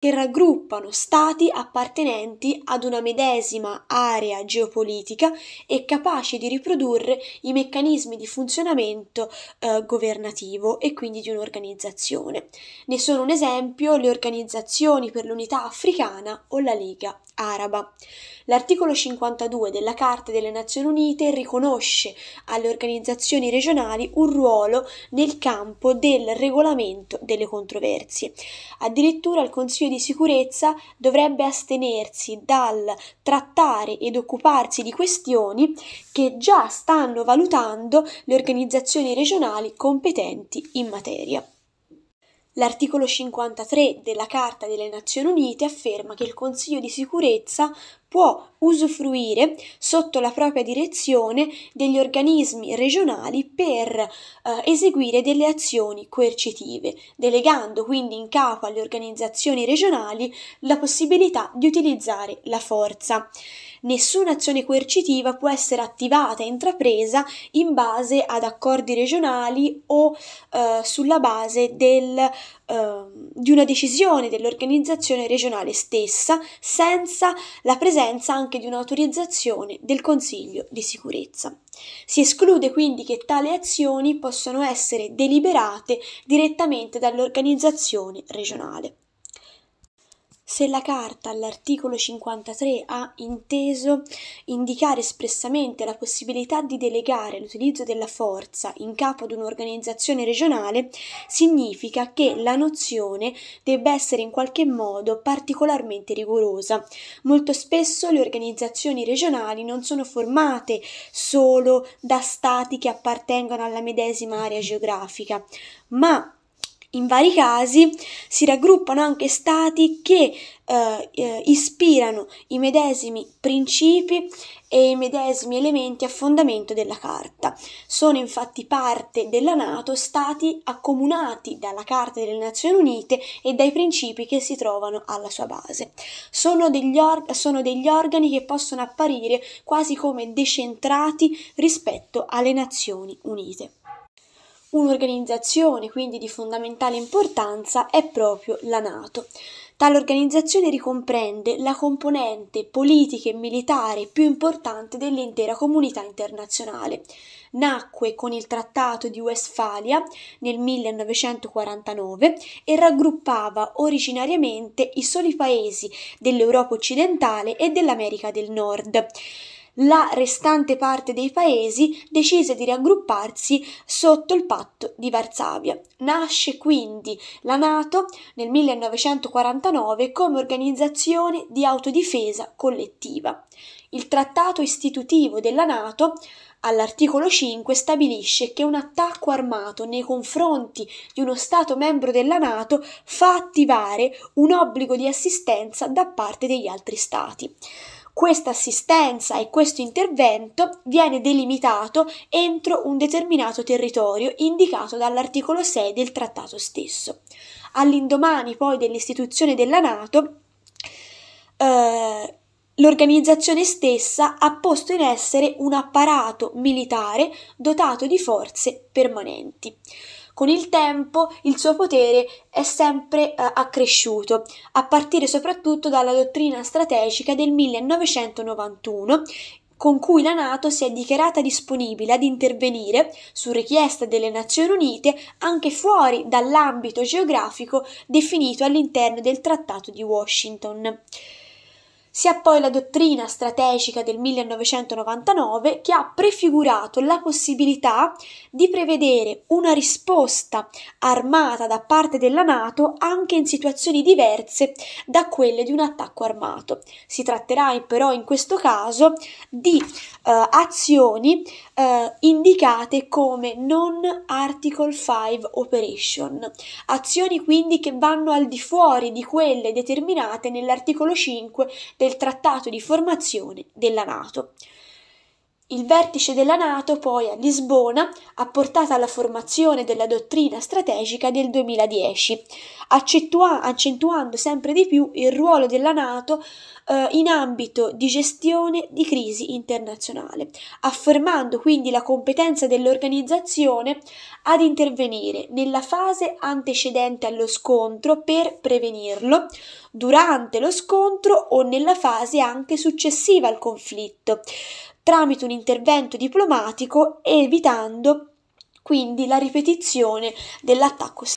che raggruppano stati appartenenti ad una medesima area geopolitica e capaci di riprodurre i meccanismi di funzionamento eh, governativo e quindi di un'organizzazione. Ne sono un esempio le organizzazioni per l'unità africana o la Lega araba. L'articolo 52 della Carta delle Nazioni Unite riconosce alle organizzazioni regionali un ruolo nel campo del regolamento delle controversie. Addirittura il Consiglio di sicurezza dovrebbe astenersi dal trattare ed occuparsi di questioni che già stanno valutando le organizzazioni regionali competenti in materia. L'articolo 53 della Carta delle Nazioni Unite afferma che il Consiglio di sicurezza può usufruire sotto la propria direzione degli organismi regionali per eh, eseguire delle azioni coercitive, delegando quindi in capo alle organizzazioni regionali la possibilità di utilizzare la forza. Nessuna azione coercitiva può essere attivata e intrapresa in base ad accordi regionali o eh, sulla base del, eh, di una decisione dell'organizzazione regionale stessa senza la presenza presenza anche di un'autorizzazione del Consiglio di sicurezza. Si esclude quindi che tali azioni possano essere deliberate direttamente dall'organizzazione regionale se la Carta all'articolo 53 ha inteso indicare espressamente la possibilità di delegare l'utilizzo della forza in capo ad un'organizzazione regionale, significa che la nozione debba essere in qualche modo particolarmente rigorosa. Molto spesso le organizzazioni regionali non sono formate solo da stati che appartengono alla medesima area geografica, ma in vari casi si raggruppano anche stati che eh, eh, ispirano i medesimi principi e i medesimi elementi a fondamento della Carta. Sono infatti parte della Nato stati accomunati dalla Carta delle Nazioni Unite e dai principi che si trovano alla sua base. Sono degli, or- sono degli organi che possono apparire quasi come decentrati rispetto alle Nazioni Unite. Un'organizzazione quindi di fondamentale importanza è proprio la Nato. Tale organizzazione ricomprende la componente politica e militare più importante dell'intera comunità internazionale. Nacque con il Trattato di Westfalia nel 1949 e raggruppava originariamente i soli paesi dell'Europa occidentale e dell'America del Nord la restante parte dei paesi decise di raggrupparsi sotto il patto di Varsavia. Nasce quindi la Nato nel 1949 come organizzazione di autodifesa collettiva. Il trattato istitutivo della Nato all'articolo 5 stabilisce che un attacco armato nei confronti di uno Stato membro della Nato fa attivare un obbligo di assistenza da parte degli altri Stati. Questa assistenza e questo intervento viene delimitato entro un determinato territorio indicato dall'articolo 6 del trattato stesso. All'indomani poi dell'istituzione della Nato, eh, l'organizzazione stessa ha posto in essere un apparato militare dotato di forze permanenti con il tempo il suo potere è sempre eh, accresciuto, a partire soprattutto dalla dottrina strategica del 1991 con cui la Nato si è dichiarata disponibile ad intervenire, su richiesta delle Nazioni Unite, anche fuori dall'ambito geografico definito all'interno del Trattato di Washington. Si ha poi la dottrina strategica del 1999 che ha prefigurato la possibilità di prevedere una risposta armata da parte della Nato anche in situazioni diverse da quelle di un attacco armato. Si tratterà però in questo caso di eh, azioni eh, indicate come non Article 5 Operation, azioni quindi che vanno al di fuori di quelle determinate nell'articolo 5 del Trattato di formazione della Nato. Il vertice della Nato poi a Lisbona ha portato alla formazione della dottrina strategica del 2010, accentua- accentuando sempre di più il ruolo della Nato eh, in ambito di gestione di crisi internazionale, affermando quindi la competenza dell'organizzazione ad intervenire nella fase antecedente allo scontro per prevenirlo, durante lo scontro o nella fase anche successiva al conflitto, tramite un intervento diplomatico evitando quindi la ripetizione dell'attacco